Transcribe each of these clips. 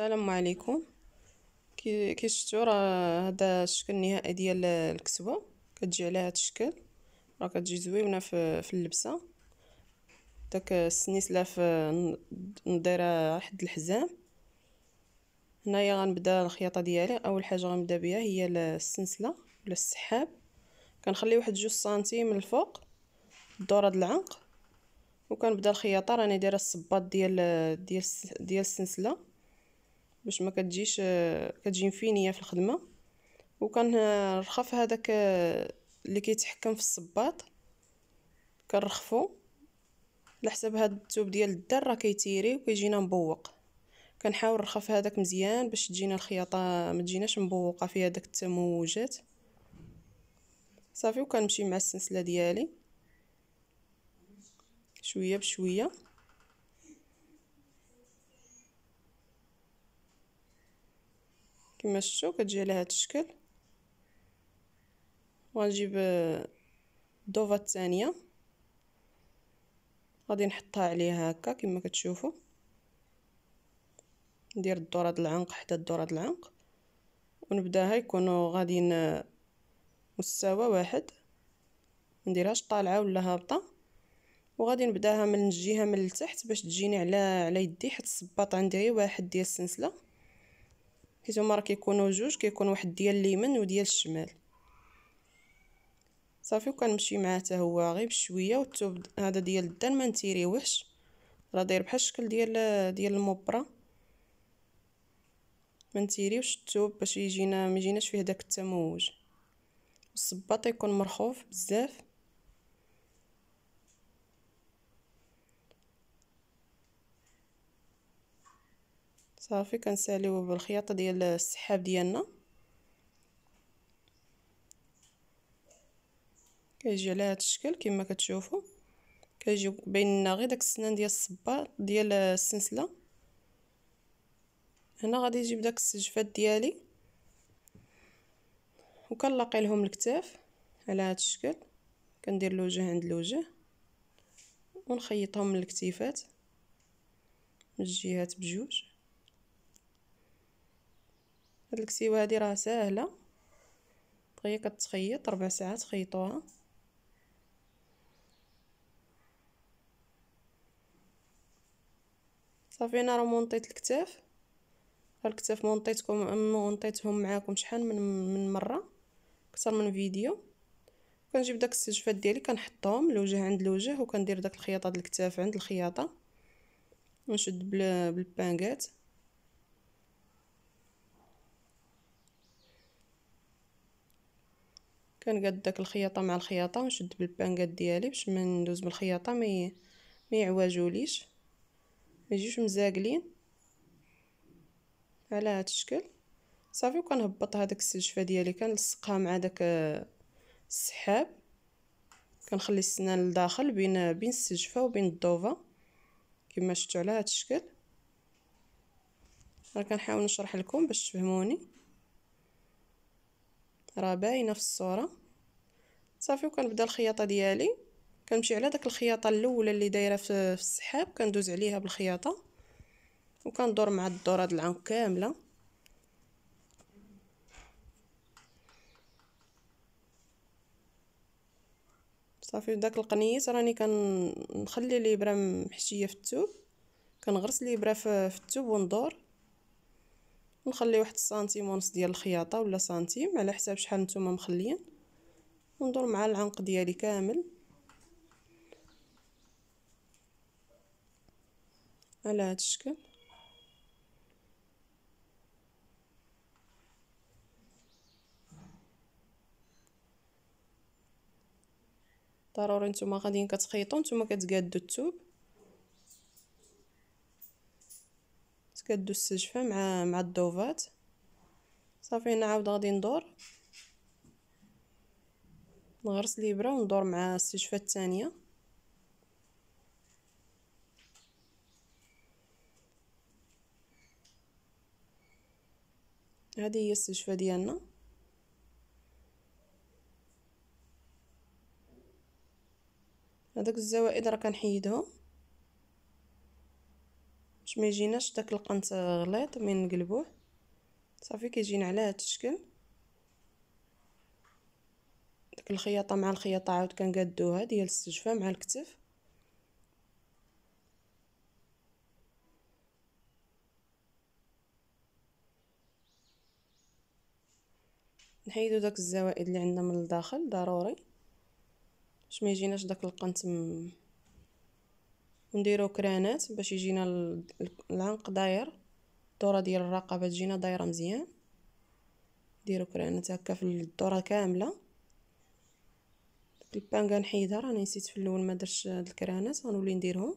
السلام عليكم كي كي شفتوا راه هذا الشكل النهائي ديال الكسوه كتجي على هذا الشكل راه كتجي زوينه في, في اللبسه داك السنيسله في نديرها حد الحزام هنايا غنبدا الخياطه ديالي اول حاجه غنبدا بها هي السنسله ولا السحاب كنخلي واحد جوج سنتيم من الفوق الدوره د العنق وكنبدا الخياطه راني دايره الصباط ديال ديال ديال السنسله باش ما كتجيش كتجي مفينيه في الخدمه وكنرخف هذاك اللي كيتحكم في الصباط كنرخفو على حساب هاد الثوب ديال الدار راه كيتيري وكيجينا مبوق كنحاول نرخف هذاك مزيان باش تجينا الخياطه ما تجيناش مبوقه فيها هذاك التموجات صافي وكنمشي مع السلسله ديالي شويه بشويه كما شفتو كتجي على هاد الشكل وغنجيب الدوفه الثانيه غادي نحطها عليها هكا كما كتشوفوا ندير الدوره العنق حتى الدوره العنق ونبداها يكونوا غاديين مستوى واحد منديرهاش طالعه ولا هابطه وغادي نبداها من الجهه من التحت باش تجيني على على يدي حيت الصباط عندي غير واحد ديال السنسله حيت هما راه كيكونوا جوج كيكون واحد ديال اليمين وديال الشمال صافي وكنمشي معاه حتى هو غير بشويه والثوب هذا ديال الدان ما نتيريوهش راه داير بحال الشكل ديال ديال المبره ما نتيريوش الثوب باش يجينا ما يجيناش فيه داك التموج الصباط يكون مرخوف بزاف صافي كنساليو بالخياطه ديال السحاب ديالنا كيجي على هذا الشكل كما كتشوفوا كيجي بيننا غير داك السنان ديال الصباط ديال السنسله هنا غادي نجيب داك السجفات ديالي وكنلاقي لهم الكتاف على هذا الشكل كندير الوجه عند الوجه ونخيطهم من الكتيفات من الجهات بجوج هاد الكسيوه هادي راه ساهله دغيا كتخيط ربع ساعه تخيطوها صافي انا راه مونطيت الكتاف الكتاف مونطيتكم مونطيتهم معاكم شحال من من مره اكثر من فيديو كنجيب داك السجفات ديالي كنحطهم الوجه عند الوجه وكندير داك الخياطه ديال الكتاف عند الخياطه ونشد بالبانكات كنقاد داك الخياطه مع الخياطه ونشد بالبانكات ديالي باش ما ندوز بالخياطه ما ما يعواجوليش ما يجيوش مزاقلين على هذا الشكل صافي وكنهبط هذاك السجفه ديالي كنلصقها مع داك السحاب كنخلي السنان لداخل بين بين السجفه وبين الضوفه كما شفتوا على هذا الشكل راه كنحاول نشرح لكم باش تفهموني راه باينه في الصوره صافي وكنبدا الخياطه ديالي كنمشي على داك الخياطه الاولى اللي دايره في السحاب كندوز عليها بالخياطه وكندور مع الدوره د العنق كامله صافي داك القنيس راني كنخلي الابره محشيه في الثوب كنغرس الابره في الثوب وندور ونخلي واحد سنتيم ونص ديال الخياطه ولا سنتيم على حساب شحال نتوما مخليين وندور مع العنق ديالي كامل على هذا الشكل ضروري نتوما غاديين كتخيطوا نتوما كتقادوا الثوب تقادوا السجفه مع مع الدوفات صافي نعاود غادي ندور نغرس ليبرا وندور مع السجفه الثانيه هذه هي السجفه ديالنا هذاك الزوائد راه كنحيدهم باش ما يجيناش داك القنت غليظ من نقلبوه صافي كيجينا على هذا الشكل ديك الخياطه مع الخياطه عاود كنقادوها ديال السجفه مع الكتف نحيدو داك الزوائد اللي عندنا من الداخل ضروري باش ما يجيناش داك القنت م... ونديرو كرانات باش يجينا العنق داير الدوره ديال الرقبه تجينا دايره مزيان ديرو كرانات هكا في الدوره كامله البانكا نحيدها راني نسيت في الاول ما درتش هاد الكرانات غنولي نديرهم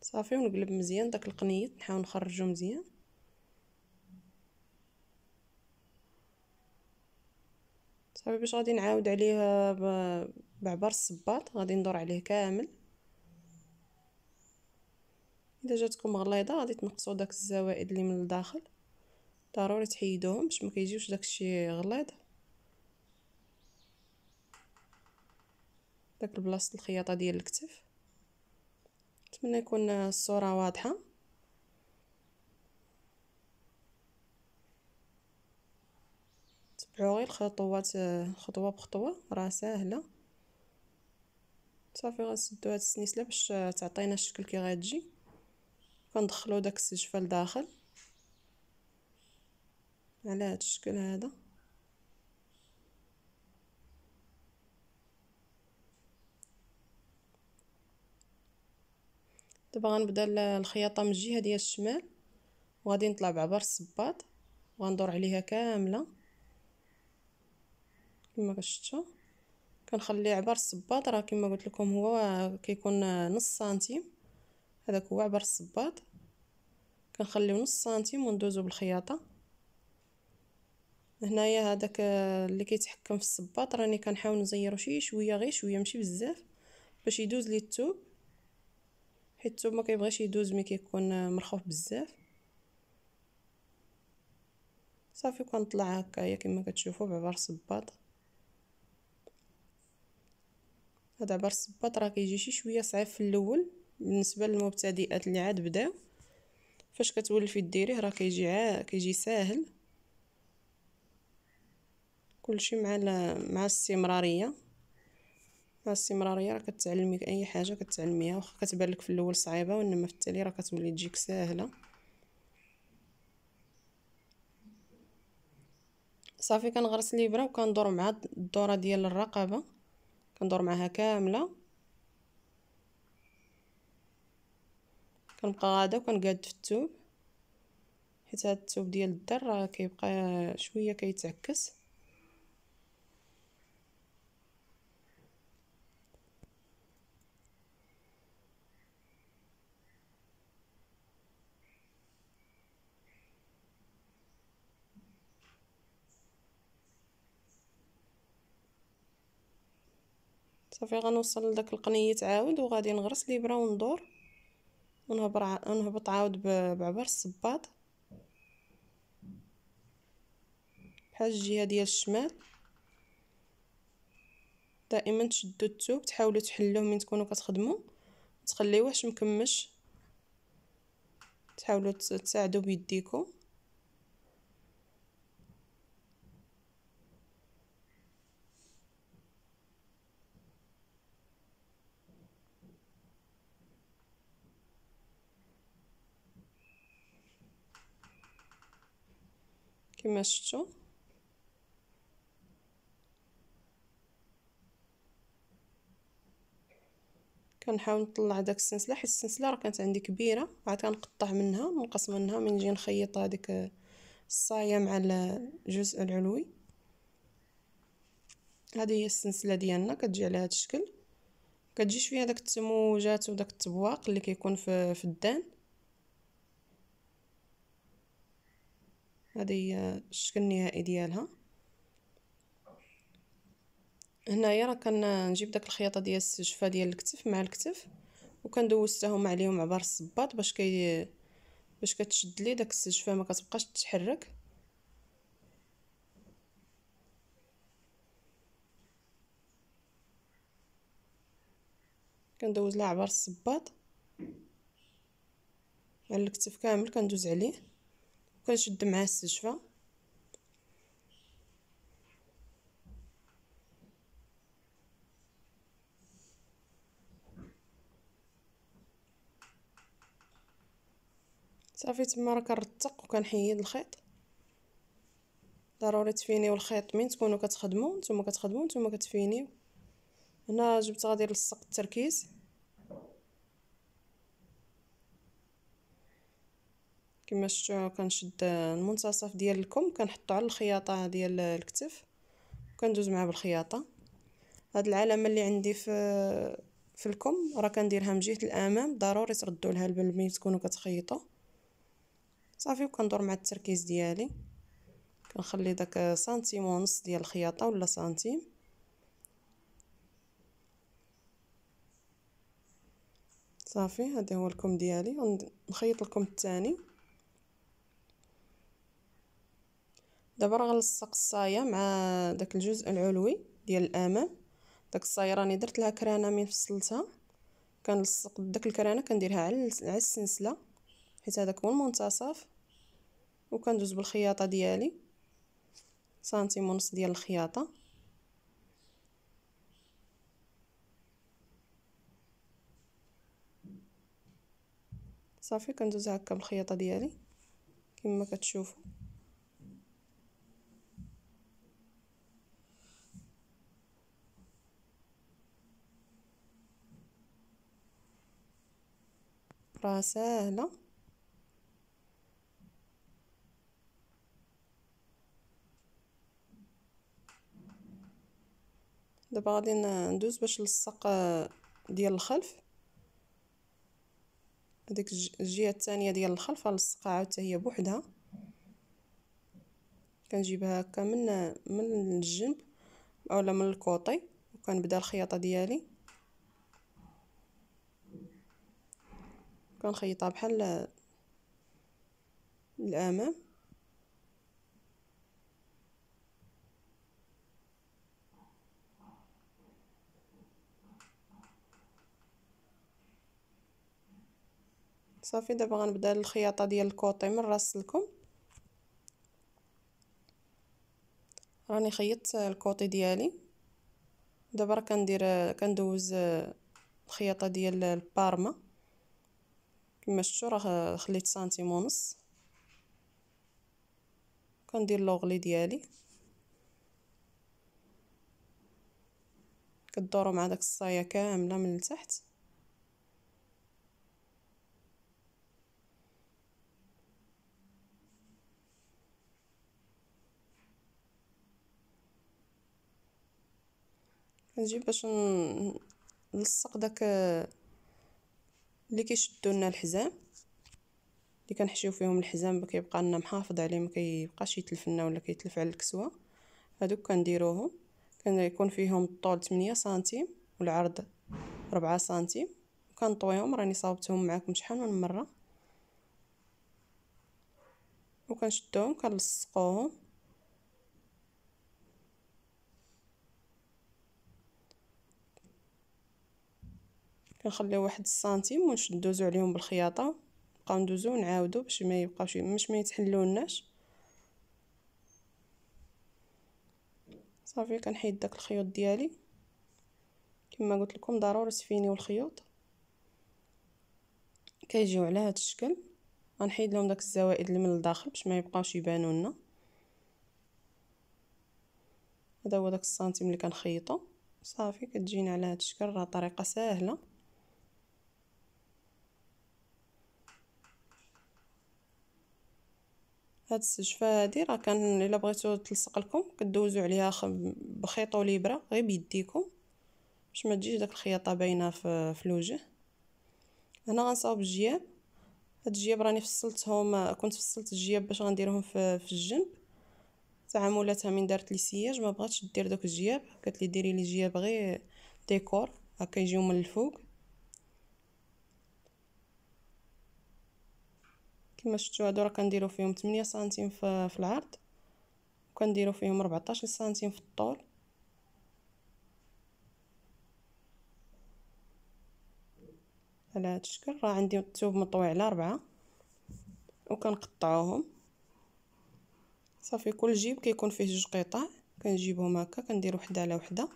صافي ونقلب مزيان داك القنيط نحاول نخرجو مزيان صافي باش غادي نعاود عليه بعبر الصباط غادي ندور عليه كامل اذا جاتكم غليظه غادي تنقصوا داك الزوائد اللي من الداخل ضروري تحيدوهم باش ما كيجيوش داكشي غليظ داك البلاصه الخياطه ديال الكتف نتمنى يكون الصوره واضحه راه غير الخطوات خطوه بخطوه راه ساهله صافي غنسدو هاد السنيسله باش تعطينا الشكل كي غتجي كندخلو داك السجفه لداخل على هاد الشكل هذا دابا غنبدا الخياطه من الجهه ديال الشمال وغادي نطلع بعبر الصباط وغندور عليها كامله كما كتشتو كنخليه عبر الصباط راه كما قلت لكم هو كيكون نص سنتيم هذاك هو عبر الصباط كنخليو نص سنتيم وندوزو بالخياطه هنايا هذاك اللي كيتحكم في الصباط راني كنحاول نزيرو شي شويه غير شويه ماشي بزاف باش يدوز لي الثوب حيت الثوب ما كيبغيش يدوز ملي كيكون مرخوف بزاف صافي كنطلع هكايا كما كتشوفوا بعبر الصباط هذا عبر الصباط راه كيجي شي شويه صعيب في الاول بالنسبه للمبتدئات اللي عاد بداو فاش كتولفي ديريه راه كيجي عا كيجي ساهل كلشي مع مع الاستمراريه مع الاستمراريه راه كتعلمي اي حاجه كتعلميها واخا كتبان لك في الاول صعيبه وانما في التالي راه كتولي تجيك ساهله صافي كنغرس الابره وكندور مع الدوره ديال الرقبه كندور معها كامله كنبقى غاده وكنقاد في التوب حيت هاد التوب ديال الدار كيبقى شويه كيتعكس صافي غنوصل لداك القنيه تعاود وغادي نغرس لي برا وندور ونهبط نهبط عاود بعبر الصباط بحال الجهه ديال الشمال دائما تشدو التوب تحاولوا تحلوه من تكونوا كتخدموا تخليوهش مكمش تحاولوا تساعدوا بيديكم كما شفتوا كنحاول نطلع داك السنسله حيت السنسله راه كانت عندي كبيره عاد كنقطع منها ونقص منها من نجي نخيط هذيك الصايه مع الجزء العلوي هذه هي السنسله ديالنا كتجي على هذا الشكل كتجيش فيها داك التموجات وداك التبواق اللي كيكون في الدان هذه هي الشكل النهائي ديالها هنايا راه كنجيب داك الخياطه ديال السجفه ديال الكتف مع الكتف وكندوزتهم عليهم عبر الصباط باش كي باش كتشد لي داك السجفه ما كتبقاش تتحرك كندوز لها عبر الصباط على يعني الكتف كامل كندوز عليه باش نشد معاه السجفه صافي تما راه كنرتق وكنحيد الخيط ضروري تفينيو الخيط من تكونوا كتخدموا نتوما كتخدموا نتوما كتفينيو هنا جبت غادي نلصق التركيز كما شفتوا كنشد المنتصف ديال الكم كنحطو على الخياطه ديال الكتف وكندوز معاه بالخياطه هاد العلامه اللي عندي في في الكم راه كنديرها من جهه الامام ضروري تردوا لها البال ملي تكونوا كتخيطوا صافي وكندور مع التركيز ديالي كنخلي داك سنتيم ونص ديال الخياطه ولا سنتيم صافي هذا هو الكم ديالي نخيط الكم الثاني دابا راه غنلصق الصاية مع داك الجزء العلوي ديال الامام داك الصاية راني درت لها كرانة من فصلتها كنلصق داك الكرانة كنديرها على السنسلة حيت هذاك هو المنتصف وكندوز بالخياطة ديالي سنتيم ونص ديال الخياطة صافي كندوز هكا بالخياطة ديالي كما كتشوفوا راه ساهله دابا غادي ندوز باش نلصق آه، ديال الخلف هذيك الجهه الثانيه ديال الخلف غنلصقها عاوتا هي بوحدها كنجيبها هكا من من الجنب اولا من الكوطي وكنبدا الخياطه ديالي كنخيطها بحال الامام صافي دابا غنبدا الخياطه ديال الكوطي من راس الكم راني خيطت الكوطي ديالي دابا راه كندير كندوز الخياطه ديال البارما كما شفتوا راه خليت سنتيم ونص كندير لوغلي ديالي كدورو مع داك الصايه كامله من التحت كنجيب باش نلصق داك اللي كيشدو لنا الحزام اللي كنحشيو فيهم الحزام يبقى لنا محافظ عليه ما كيبقاش يتلف لنا ولا كيتلف على الكسوه هادوك كنديروهم كيكون فيهم الطول 8 سنتيم والعرض 4 سنتيم وكنطويهم راني صاوبتهم معاكم شحال من مره وكنشدوهم كنلصقوهم كنخليو واحد السنتيم ونشدوزو عليهم بالخياطه نبقاو ندوزو ونعاودو باش ما يبقاوش باش ما يتحلولناش صافي كنحيد داك الخيوط ديالي كما قلت لكم ضروري سفيني الخيوط كيجيو على هذا الشكل غنحيد لهم داك الزوائد اللي من الداخل باش ما يبقاوش يبانوا لنا هذا هو داك السنتيم اللي كنخيطو صافي كتجينا على هذا الشكل راه طريقه سهله هاد السجفه هادي راه كان الا بغيتو تلصق لكم كدوزو عليها بخيط وليبره غير بيديكم باش ما تجيش داك الخياطه باينه في, في الوجه هنا غنصاوب الجياب هاد الجياب راني فصلتهم كنت فصلت الجياب باش غنديرهم في, في الجنب تعاملاتها من دارت لي سياج ما بغاتش دير دوك الجياب قالت لي ديري لي جياب غير ديكور هكا يجيو من الفوق كما شفتوا هادو راه كنديرو فيهم 8 سنتيم في العرض وكنديرو فيهم 14 سنتيم في الطول على هاد الشكل راه عندي الثوب مطوي على 4 وكنقطعوهم صافي كل جيب كيكون فيه جوج قطع كنجيبهم هكا كندير وحده على وحده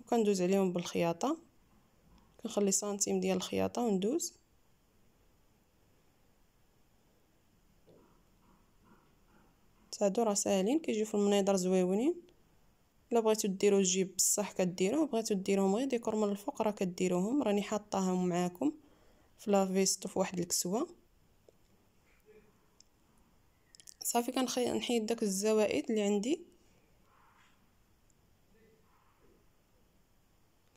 وكندوز عليهم بالخياطه كنخلي سنتيم ديال الخياطه وندوز هادو راه ساهلين كيجيو في المنيضر زويونين الا بغيتو ديرو الجيب بصح كديروه بغيتو ديروهم غير ديكور من الفوق راه كديروهم راني حاطاهم معاكم في لافيست في واحد الكسوه صافي كنخي نحيد داك الزوائد اللي عندي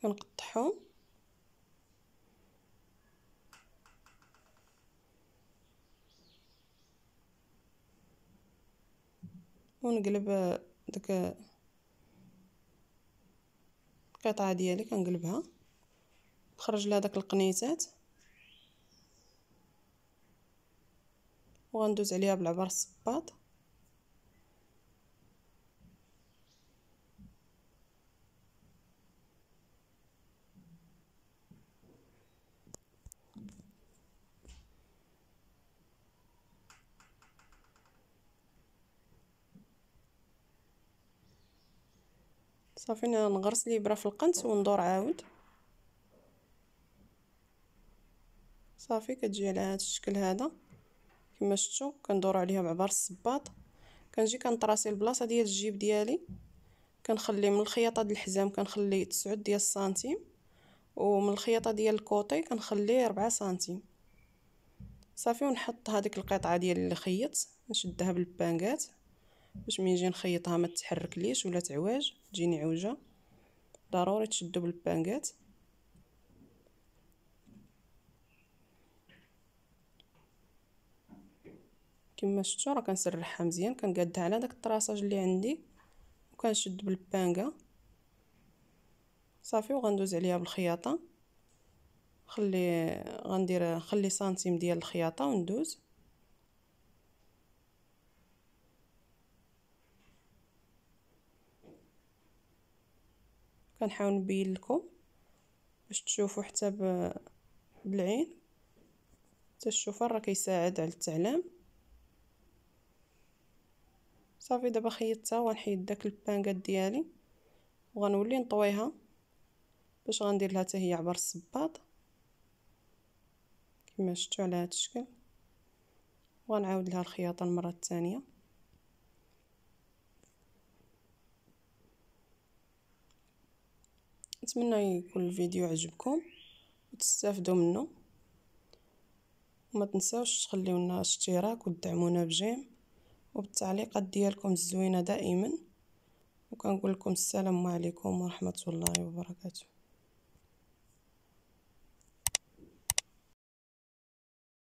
كنقطعهم ونقلب داك القطعه ديالي كنقلبها نخرج لها داك القنيتات وغندوز عليها بالعبر الصباط صافي نغرس الابره في القنت وندور عاود صافي كتجي على هذا الشكل هذا كما شفتوا كندور عليها بعبر الصباط كنجي كنطراسي البلاصه ديال الجيب ديالي كنخلي من الخياطه ديال الحزام كنخلي 9 ديال السنتيم ومن الخياطه ديال الكوطي كنخلي 4 سنتيم صافي ونحط هذيك القطعه ديال اللي خيط نشدها بالبانكات باش ملي نجي نخيطها ما تحركليش ولا تعواج تجيني عوجه ضروري تشدو بالبانكات كما شفتوا راه كنسرحها مزيان كنقادها على داك الطراساج اللي عندي وكنشد بالبانكه صافي وغندوز عليها بالخياطه خلي غندير خلي سنتيم ديال الخياطه وندوز كنحاول نبين لكم باش تشوفوا حتى بالعين حتى الشوفان راه كيساعد على التعلام صافي دابا خيطتها وغنحيد داك البانكات ديالي وغنولي نطويها باش غندير لها حتى هي عبر الصباط كما شفتوا على هذا الشكل وغنعاود لها الخياطه المره الثانيه نتمنى يكون الفيديو عجبكم وتستافدوا منه وما تنساوش تخليو لنا اشتراك وتدعمونا بجيم وبالتعليقات ديالكم الزوينه دائما وكنقول لكم السلام عليكم ورحمه الله وبركاته